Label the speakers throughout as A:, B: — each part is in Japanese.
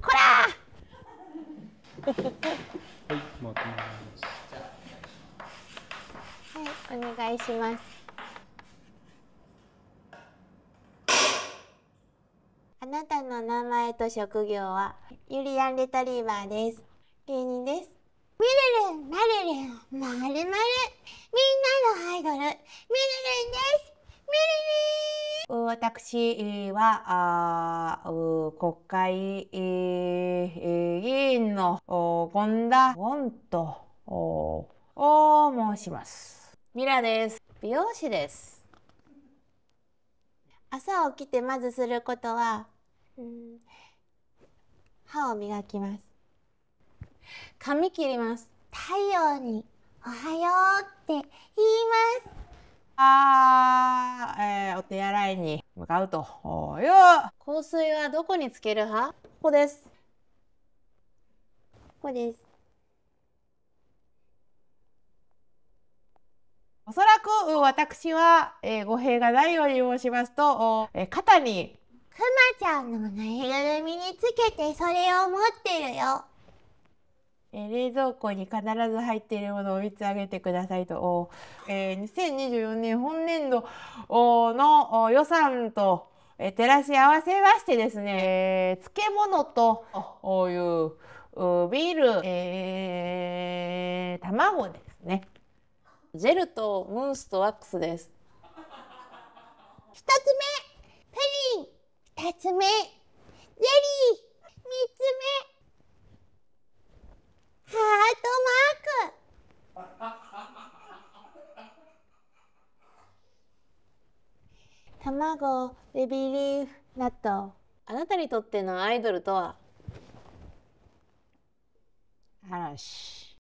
A: こらはい、回って
B: ます
A: はい、お願いしますあなたの名前と職業はユリアン・レトリーバーです芸人ですみるるん、まるるん、まるまるみんなのアイドル、みるるんですみるるん私は国会議員の権田ゴンと申します。ミラです。美容師です。朝起きてまずすることは、うん、歯を磨きます。髪切ります。太陽におはようって言います。あえー、お手洗いに向かうという香水はどこにつける派ここですここですおそらく私は、えー、語弊がないように申しますと、おえー、肩にくまちゃんのぬいぐるみにつけてそれを持ってるよえー、冷蔵庫に必ず入っているものを3つあげてくださいと、えー、2024年本年度の予算と、えー、照らし合わせましてですね、えー、漬物とこういうビール、えー、卵ですねジェルとムースとワックスです1つ目プリン2つ目ゼリー3つ
B: 目ハートマーク
A: 卵、ベビーリーフ、納豆あなたにとってのアイドルとは嵐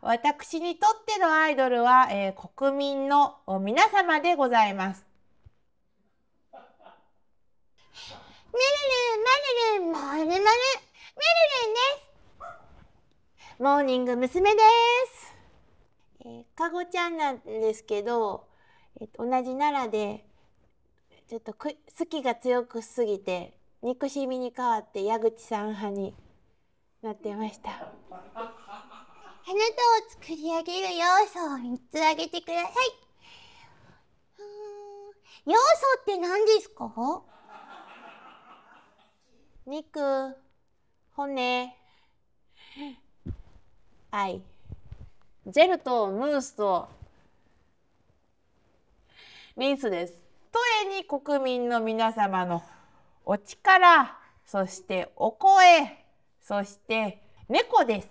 A: 私にとってのアイドルは、えー、国民の皆様でございますモーニング娘。です、えー、かごちゃんなんですけど、えー、同じ奈良でちょっとく好きが強くすぎて憎しみに変わって矢口さん派になってました。あなたを作り上
B: げる要素を3つ挙げてください。要素
A: って何ですか肉、骨、はいジェルとムースとリンスですとえに国民の皆様のお力そしてお声そして猫です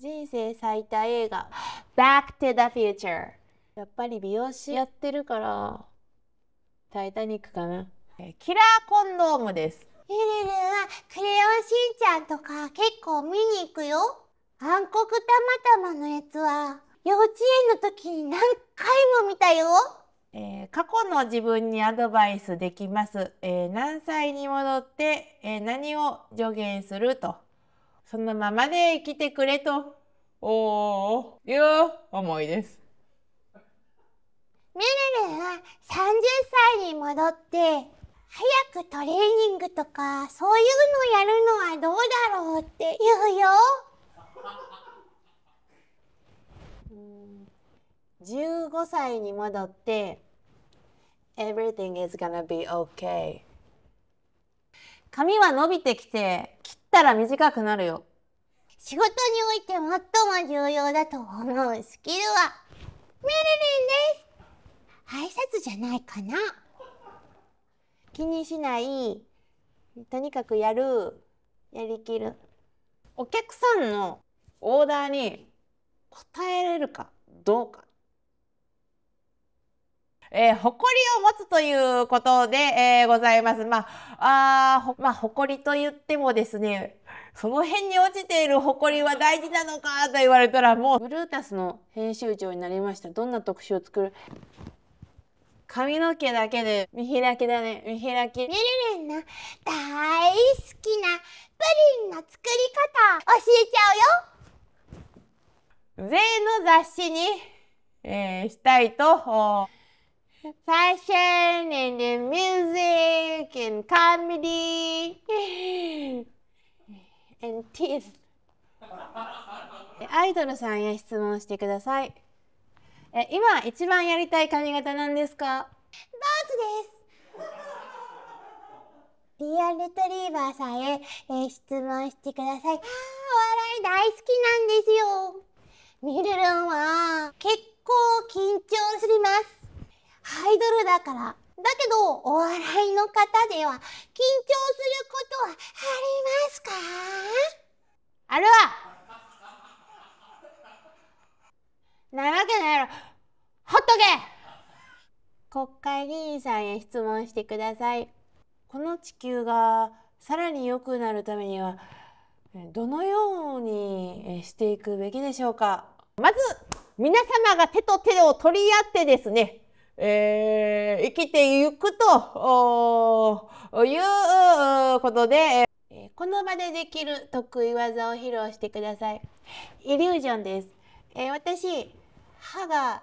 A: 人生最多映画 Back to the Future やっぱり美容師やってるからタイタニックかなキラーコンドームですゆる
B: るはクレヨンしんちゃんとか結構見に行くよ。暗黒
A: たまたまのやつは幼稚園の時に何回も見たよ。えー、過去の自分にアドバイスできます。えー、何歳に戻って、えー、何を助言すると。そのままで生きてくれと。おー、いう思いです。ミ
B: ルルは30歳に戻って早くトレーニングとかそういうのやるのはどうだろうって言うよ。
A: 15歳に戻って Everything is gonna be okay 髪は伸びてきて切ったら短くなるよ仕事において最も重要だと思うスキルはメルリンです挨拶じゃないかな気にしないとにかくやるやりきるお客さんのオーダーに応えれるかどうかえー、誇りを持つということで、えー、ございます。まあ、あまあ、誇りと言ってもですね、その辺に落ちている誇りは大事なのかと言われたら、もう、ブルータスの編集長になりました。どんな特集を作る髪の毛だけで見開きだね見開きねるるんの大好きなプリンの作り方教えちゃうよ税の雑誌に、えー、したいとファッション n and music and comedy and teeth アイドルさんへ質問してくださいえ今一番やりたい髪型なんですか坊主ですリアルレトリ
B: ーバーさんへ、えー、質問してくださいお笑い大好きなんですよミルルンは結構緊張しますアイドルだからだけどお笑いの方では緊張す
A: とけ国会議員さんへ質問してくださいこの地球がさらに良くなるためにはどのようにしていくべきでしょうかまず皆様が手と手を取り合ってですねえー、生きていくということで、えこの場でできる得意技を披露してくださいイリュージョンです、えー、私歯が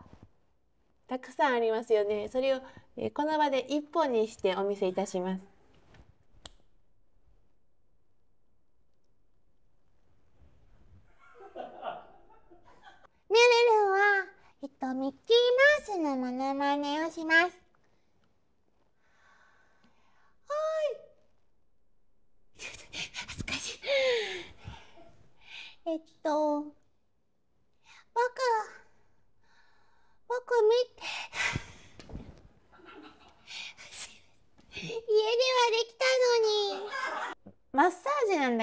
A: たくさんありますよねそれをこの場で1本にしてお見せいたします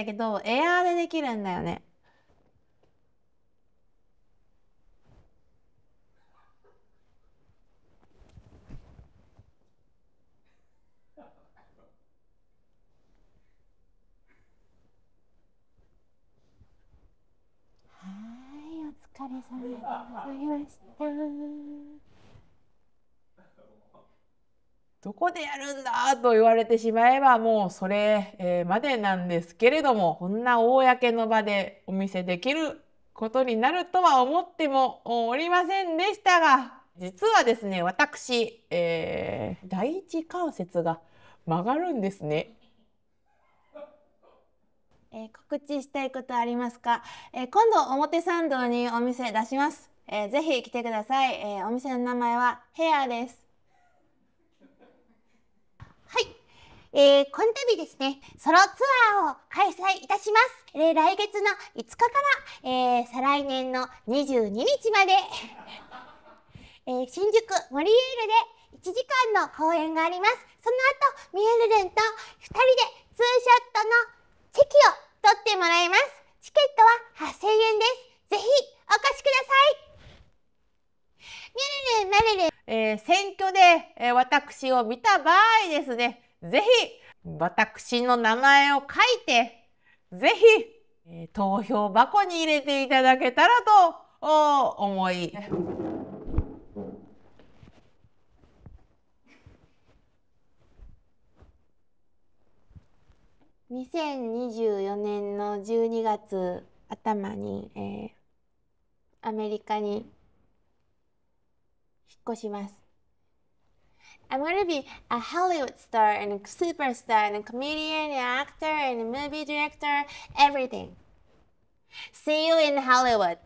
A: けどエアーでできるんだよね。
B: はい、お疲れ様でございました。
A: どこでやるんだと言われてしまえばもうそれまでなんですけれどもこんな公の場でお見せできることになるとは思ってもおりませんでしたが実はですね私、えー、第一関節が曲がるんですね。えー、告知したいことありますか、えー、今度表参道にお店出します、えー、ぜひ来てください、えお店の名前はヘアですえー、この度ですね、ソロ
B: ツアーを開催いたします。えー、来月の5日から、えー、再来年の22日まで、えー、新宿森エールで1時間の公演があります。その後、ミエルレンと2人でツーショットの席を取ってもらいます。チケットは8000円です。ぜひ、お越しくださ
A: いミルルマルル、えー、選挙で、えー、私を見た場合ですね、ぜひ、私の名前を書いて、ぜひ、え投票箱に入れていただけたらと思い。2024年の12月頭に、えー、アメリカに引っ越します。I'm gonna be a Hollywood star and a superstar and a comedian, and an actor and a movie director, everything. See you in Hollywood.